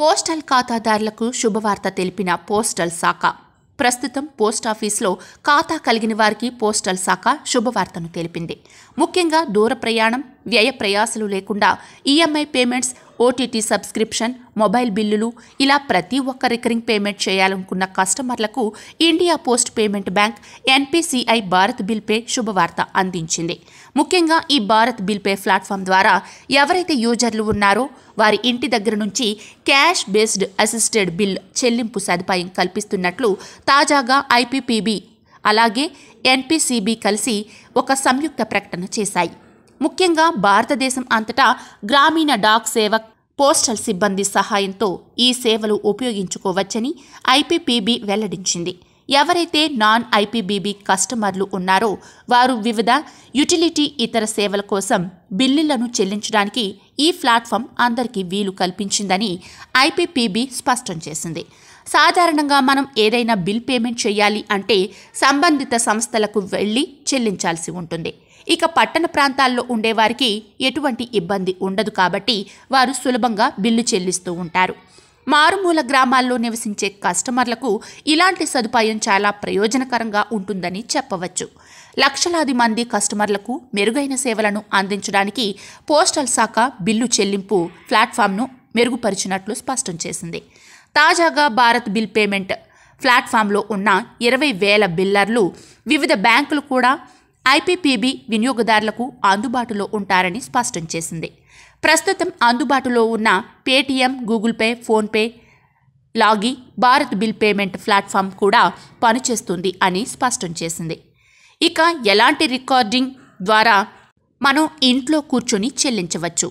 postal ఖాతాదారులకు శుభవార్త తెలిపిన పోస్టల్ శాఖ ప్రస్తుతం పోస్టాఫీస్లో ఖాతా కలిగిన వారికి పోస్టల్ శాఖ శుభవార్తను తెలిపింది ముఖ్యంగా దూర ప్రయాణం వ్యయ ప్రయాసలు లేకుండా EMI payments OTT subscription mobile బిల్లులు ఇలా ప్రతి ఒక్క రికరింగ్ పేమెంట్ చేయాలనుకున్న కస్టమర్లకు India post payment bank NPCI Bharat bill pay శుభవార్త అందించింది ముఖ్యంగా ఈ భారత్ బిల్ పే ప్లాట్ఫామ్ ద్వారా ఎవరైతే యూజర్లు ఉన్నారో వారి ఇంటి దగ్గర నుంచి క్యాష్ బేస్డ్ అసిస్టెడ్ బిల్ చెల్లింపు సదుపాయం కల్పిస్తున్నట్లు తాజాగా ఐపీపీబీ అలాగే ఎన్పిసిబి కలిసి ఒక సంయుక్త ప్రకటన చేశాయి ముఖ్యంగా భారతదేశం అంతటా గ్రామీణ డాక్ సేవక్ పోస్టల్ సిబ్బంది సహాయంతో ఈ సేవలు ఉపయోగించుకోవచ్చని ఐపీపీబీ వెల్లడించింది ఎవరైతే నాన్ ఐపీబీబీ కస్టమర్లు ఉన్నారో వారు వివిధ యుటిలిటీ ఇతర సేవల కోసం బిల్లులను చెల్లించడానికి ఈ ప్లాట్ఫామ్ అందరికీ వీలు కల్పించిందని ఐపీపీబీ స్పష్టం చేసింది సాధారణంగా మనం ఏదైనా బిల్ పేమెంట్ చేయాలి అంటే సంబంధిత సంస్థలకు వెళ్ళి చెల్లించాల్సి ఉంటుంది ఇక పట్టణ ప్రాంతాల్లో ఉండేవారికి ఎటువంటి ఇబ్బంది ఉండదు కాబట్టి వారు సులభంగా బిల్లు చెల్లిస్తూ ఉంటారు మారుమూల గ్రామాల్లో నివసించే కస్టమర్లకు ఇలాంటి సదుపాయం చాలా ప్రయోజనకరంగా ఉంటుందని చెప్పవచ్చు లక్షలాది మంది కస్టమర్లకు మెరుగైన సేవలను అందించడానికి పోస్టల్ శాఖ బిల్లు చెల్లింపు ప్లాట్ఫామ్ను మెరుగుపరిచినట్లు స్పష్టం చేసింది తాజాగా భారత్ బిల్ పేమెంట్ ప్లాట్ఫామ్లో ఉన్న ఇరవై వేల బిల్లర్లు వివిధ బ్యాంకులు కూడా ఐపీపీబీ వినియోగదారులకు అందుబాటులో ఉంటారని స్పష్టం చేసింది ప్రస్తుతం అందుబాటులో ఉన్న పేటీఎం గూగుల్ పే ఫోన్పే లాగి భారత్ బిల్ పేమెంట్ ప్లాట్ఫామ్ కూడా పనిచేస్తుంది అని స్పష్టం చేసింది ఇక ఎలాంటి రికార్డింగ్ ద్వారా మనం ఇంట్లో కూర్చొని చెల్లించవచ్చు